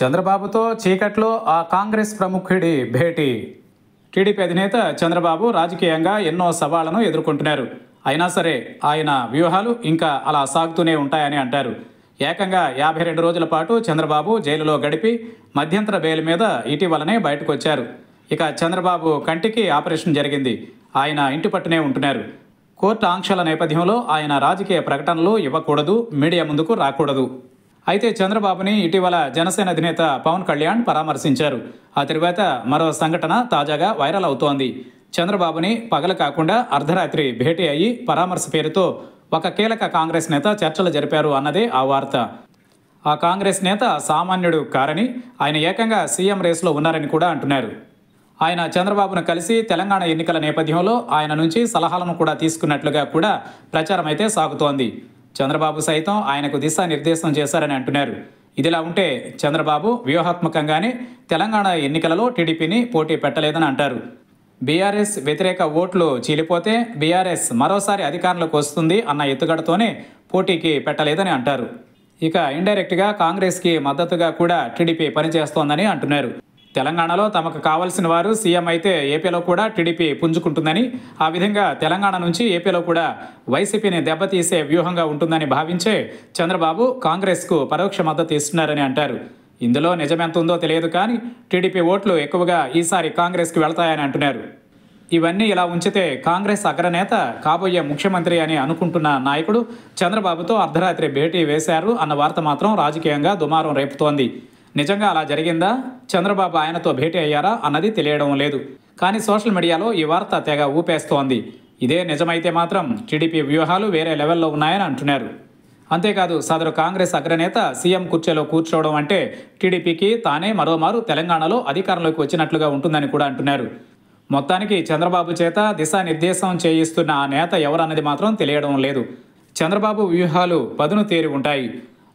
చంద్రబాబుతో చీకట్లో ఆ కాంగ్రెస్ ప్రముఖుడి భేటీ టీడీపీ అధినేత చంద్రబాబు రాజకీయంగా ఎన్నో సవాళ్లను ఎదుర్కొంటున్నారు అయినా సరే ఆయన వ్యూహాలు ఇంకా అలా సాగుతూనే ఉంటాయని అంటారు ఏకంగా యాభై రెండు రోజుల పాటు చంద్రబాబు జైలులో గడిపి మధ్యంతర బెయిల్ మీద ఇటీవలనే బయటకు వచ్చారు ఇక చంద్రబాబు కంటికి ఆపరేషన్ జరిగింది ఆయన ఇంటి పట్టునే ఉంటున్నారు కోర్టు ఆంక్షల నేపథ్యంలో ఆయన రాజకీయ ప్రకటనలు ఇవ్వకూడదు మీడియా ముందుకు రాకూడదు అయితే చంద్రబాబుని ఇటీవల జనసేన అధినేత పవన్ కళ్యాణ్ పరామర్శించారు ఆ తరువాత మరో సంఘటన తాజాగా వైరల్ అవుతోంది చంద్రబాబుని పగలు కాకుండా అర్ధరాత్రి భేటీ అయ్యి పరామర్శ పేరుతో ఒక కీలక కాంగ్రెస్ నేత చర్చలు జరిపారు అన్నదే ఆ వార్త ఆ కాంగ్రెస్ నేత సామాన్యుడు కారని ఆయన ఏకంగా సీఎం రేసులో ఉన్నారని కూడా అంటున్నారు ఆయన చంద్రబాబును కలిసి తెలంగాణ ఎన్నికల నేపథ్యంలో ఆయన నుంచి సలహాలను కూడా తీసుకున్నట్లుగా కూడా ప్రచారం అయితే సాగుతోంది చంద్రబాబు సైతం ఆయనకు దిశానిర్దేశం చేశారని అంటున్నారు ఇదిలా ఉంటే చంద్రబాబు వ్యూహాత్మకంగానే తెలంగాణ ఎన్నికలలో టీడీపీని పోటీ పెట్టలేదని అంటారు బీఆర్ఎస్ వ్యతిరేక ఓట్లు చీలిపోతే బీఆర్ఎస్ మరోసారి అధికారంలోకి వస్తుంది అన్న ఎత్తుగడతోనే పోటీకి పెట్టలేదని అంటారు ఇక ఇండైరెక్ట్గా కాంగ్రెస్కి మద్దతుగా కూడా టీడీపీ పనిచేస్తోందని అంటున్నారు తెలంగాణలో తమకు కావాల్సిన వారు సీఎం అయితే ఏపీలో కూడా టీడీపీ పుంజుకుంటుందని ఆ విధంగా తెలంగాణ నుంచి ఏపీలో కూడా వైసీపీని దెబ్బతీసే వ్యూహంగా ఉంటుందని భావించే చంద్రబాబు కాంగ్రెస్కు పరోక్ష మద్దతు ఇస్తున్నారని అంటారు ఇందులో నిజమెంత ఉందో తెలియదు కానీ టీడీపీ ఓట్లు ఎక్కువగా ఈసారి కాంగ్రెస్కి వెళ్తాయని అంటున్నారు ఇవన్నీ ఇలా ఉంచితే కాంగ్రెస్ అగ్రనేత కాబోయే ముఖ్యమంత్రి అని అనుకుంటున్న నాయకుడు చంద్రబాబుతో అర్ధరాత్రి భేటీ వేశారు అన్న వార్త మాత్రం రాజకీయంగా దుమారం రేపుతోంది నిజంగా అలా జరిగిందా చంద్రబాబు ఆయనతో భేటీ అయ్యారా అన్నది తెలియడం లేదు కానీ సోషల్ మీడియాలో ఈ వార్త తెగ ఊపేస్తోంది ఇదే నిజమైతే మాత్రం టీడీపీ వ్యూహాలు వేరే లెవెల్లో ఉన్నాయని అంటున్నారు అంతేకాదు సదరు కాంగ్రెస్ అగ్రనేత సీఎం కుర్చీలో కూర్చోవడం అంటే టీడీపీకి తానే మరోమారు తెలంగాణలో అధికారంలోకి వచ్చినట్లుగా ఉంటుందని కూడా అంటున్నారు మొత్తానికి చంద్రబాబు చేత దిశానిర్దేశం చేయిస్తున్న ఆ నేత ఎవరన్నది మాత్రం తెలియడం లేదు చంద్రబాబు వ్యూహాలు పదును తేరి ఉంటాయి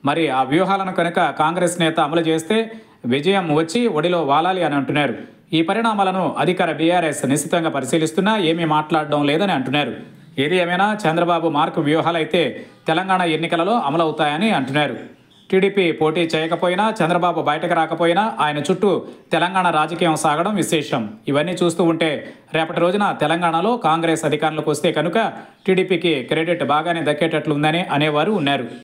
మరి ఆ వ్యూహాలను కనుక కాంగ్రెస్ నేత అమలు చేస్తే విజయం వచ్చి ఒడిలో వాలాలి అని అంటున్నారు ఈ పరిణామాలను అధికార బీఆర్ఎస్ నిశ్చితంగా పరిశీలిస్తున్నా ఏమీ మాట్లాడడం లేదని అంటున్నారు ఏది ఏమైనా చంద్రబాబు మార్క్ వ్యూహాలైతే తెలంగాణ ఎన్నికలలో అమలవుతాయని అంటున్నారు టీడీపీ పోటీ చేయకపోయినా చంద్రబాబు బయటకు రాకపోయినా ఆయన చుట్టూ తెలంగాణ రాజకీయం సాగడం విశేషం ఇవన్నీ చూస్తూ ఉంటే రేపటి రోజున తెలంగాణలో కాంగ్రెస్ అధికారంలోకి వస్తే కనుక టీడీపీకి క్రెడిట్ బాగానే దక్కేటట్లుందని అనేవారు ఉన్నారు